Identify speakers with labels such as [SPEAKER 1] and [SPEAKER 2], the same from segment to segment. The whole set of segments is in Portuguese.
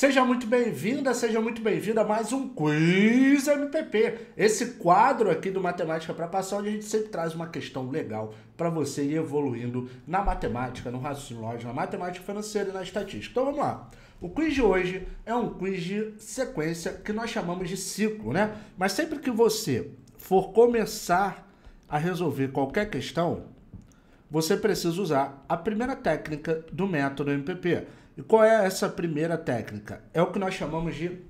[SPEAKER 1] Seja muito bem-vinda, seja muito bem-vinda a mais um Quiz MPP. Esse quadro aqui do Matemática para Passar, onde a gente sempre traz uma questão legal para você ir evoluindo na matemática, no raciocínio lógico, na matemática financeira e na estatística. Então vamos lá. O quiz de hoje é um quiz de sequência que nós chamamos de ciclo, né? Mas sempre que você for começar a resolver qualquer questão, você precisa usar a primeira técnica do método MPP e qual é essa primeira técnica? É o que nós chamamos de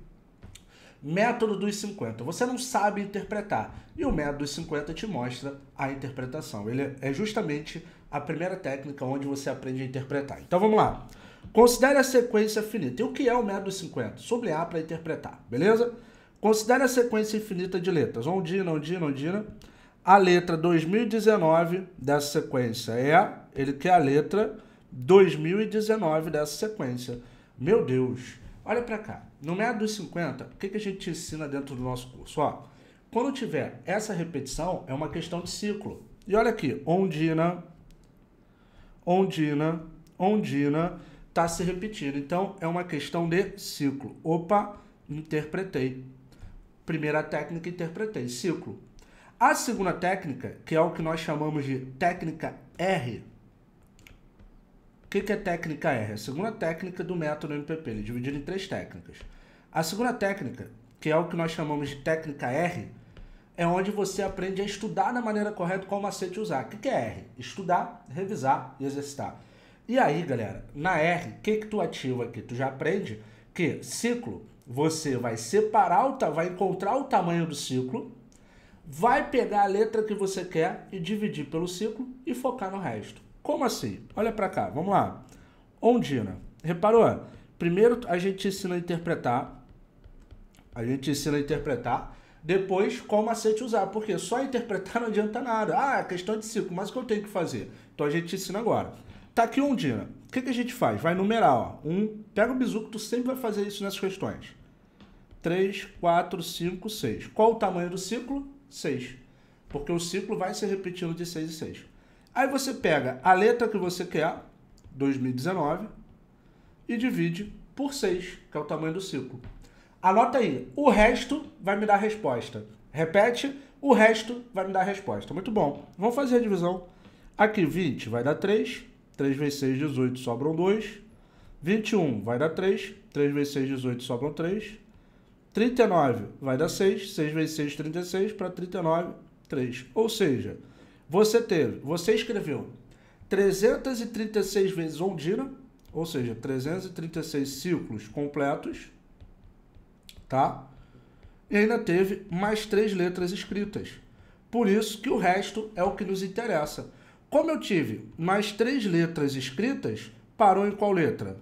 [SPEAKER 1] método dos 50. Você não sabe interpretar. E o método dos 50 te mostra a interpretação. Ele é justamente a primeira técnica onde você aprende a interpretar. Então vamos lá. Considere a sequência finita. E o que é o método 50? Sublinhar para interpretar, beleza? Considere a sequência infinita de letras. Ondina, ondina, ondina. Né? A letra 2019 dessa sequência é. Ele quer a letra 2019 dessa sequência. Meu Deus, olha para cá. No método 50, o que, que a gente ensina dentro do nosso curso? Ó, quando tiver essa repetição, é uma questão de ciclo. E olha aqui, Ondina, Ondina, Ondina, está se repetindo. Então, é uma questão de ciclo. Opa, interpretei. Primeira técnica, interpretei. Ciclo. A segunda técnica, que é o que nós chamamos de técnica R, o que, que é técnica R? A segunda técnica do método MPP, ele é dividido em três técnicas. A segunda técnica, que é o que nós chamamos de técnica R, é onde você aprende a estudar da maneira correta qual macete usar. O que, que é R? Estudar, revisar e exercitar. E aí, galera, na R, o que, que tu ativa aqui? Tu já aprende que ciclo, você vai separar, o, vai encontrar o tamanho do ciclo, vai pegar a letra que você quer e dividir pelo ciclo e focar no resto. Como assim? Olha para cá, vamos lá. Ondina. Reparou? Primeiro a gente ensina a interpretar. A gente ensina a interpretar. Depois, como macete usar. Porque só interpretar não adianta nada. Ah, é questão de ciclo, mas o que eu tenho que fazer? Então a gente ensina agora. Tá aqui Ondina. O que, que a gente faz? Vai numerar, ó. Um, pega o bizu que tu sempre vai fazer isso nessas questões. 3, 4, 5, 6. Qual o tamanho do ciclo? 6. Porque o ciclo vai se repetindo de 6 em 6. Aí você pega a letra que você quer, 2019, e divide por 6, que é o tamanho do ciclo. Anota aí, o resto vai me dar a resposta. Repete, o resto vai me dar a resposta. Muito bom. Vamos fazer a divisão. Aqui 20 vai dar 3, 3 vezes 6, 18, sobram 2. 21 vai dar 3, 3 vezes 6, 18, sobram 3. 39 vai dar 6, 6 vezes 6, 36, para 39, 3. Ou seja, você teve, você escreveu 336 vezes ondina, ou seja, 336 ciclos completos, tá? E ainda teve mais três letras escritas. Por isso que o resto é o que nos interessa. Como eu tive mais três letras escritas, parou em qual letra?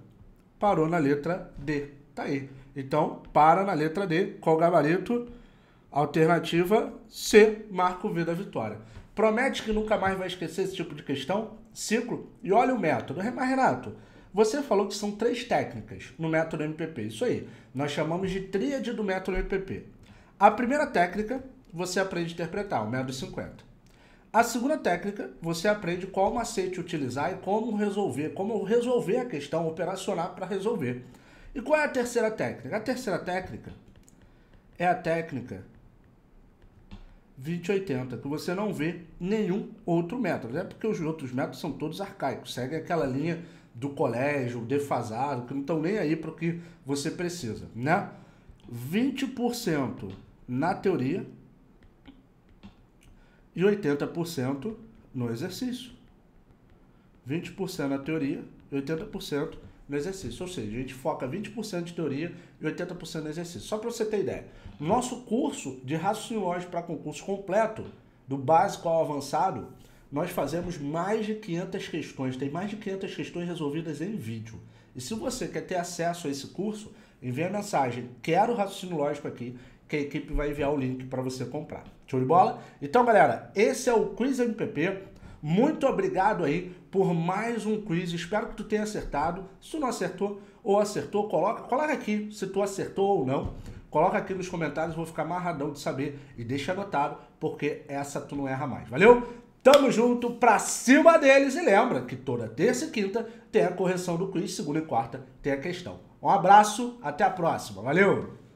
[SPEAKER 1] Parou na letra D. Tá aí. Então, para na letra D. Qual gabarito? Alternativa C, marco V da vitória. Promete que nunca mais vai esquecer esse tipo de questão? Ciclo? E olha o método. Mas, Renato, você falou que são três técnicas no método MPP. Isso aí. Nós chamamos de tríade do método MPP. A primeira técnica, você aprende a interpretar, o método 50. A segunda técnica, você aprende qual macete utilizar e como resolver, como resolver a questão, operacionar para resolver. E qual é a terceira técnica? A terceira técnica é a técnica 2080, que você não vê nenhum outro método. É porque os outros métodos são todos arcaicos, segue aquela linha do colégio, defasado, que não estão nem aí para o que você precisa, né? 20% na teoria e 80% no exercício. 20% na teoria e 80% no exercício. Ou seja, a gente foca 20% de teoria e 80% no exercício. Só para você ter ideia, nosso curso de raciocínio lógico para concurso completo, do básico ao avançado, nós fazemos mais de 500 questões, tem mais de 500 questões resolvidas em vídeo. E se você quer ter acesso a esse curso, envie a mensagem Quero Raciocínio Lógico aqui, que a equipe vai enviar o link para você comprar. Show de bola? Então, galera, esse é o Quiz MPP. Muito obrigado aí por mais um quiz. Espero que tu tenha acertado. Se não acertou ou acertou, coloca, coloca aqui se tu acertou ou não. Coloca aqui nos comentários, vou ficar amarradão de saber e deixa anotado, porque essa tu não erra mais. Valeu? Tamo junto, pra cima deles e lembra que toda terça e quinta tem a correção do quiz, segunda e quarta tem a questão. Um abraço, até a próxima. Valeu!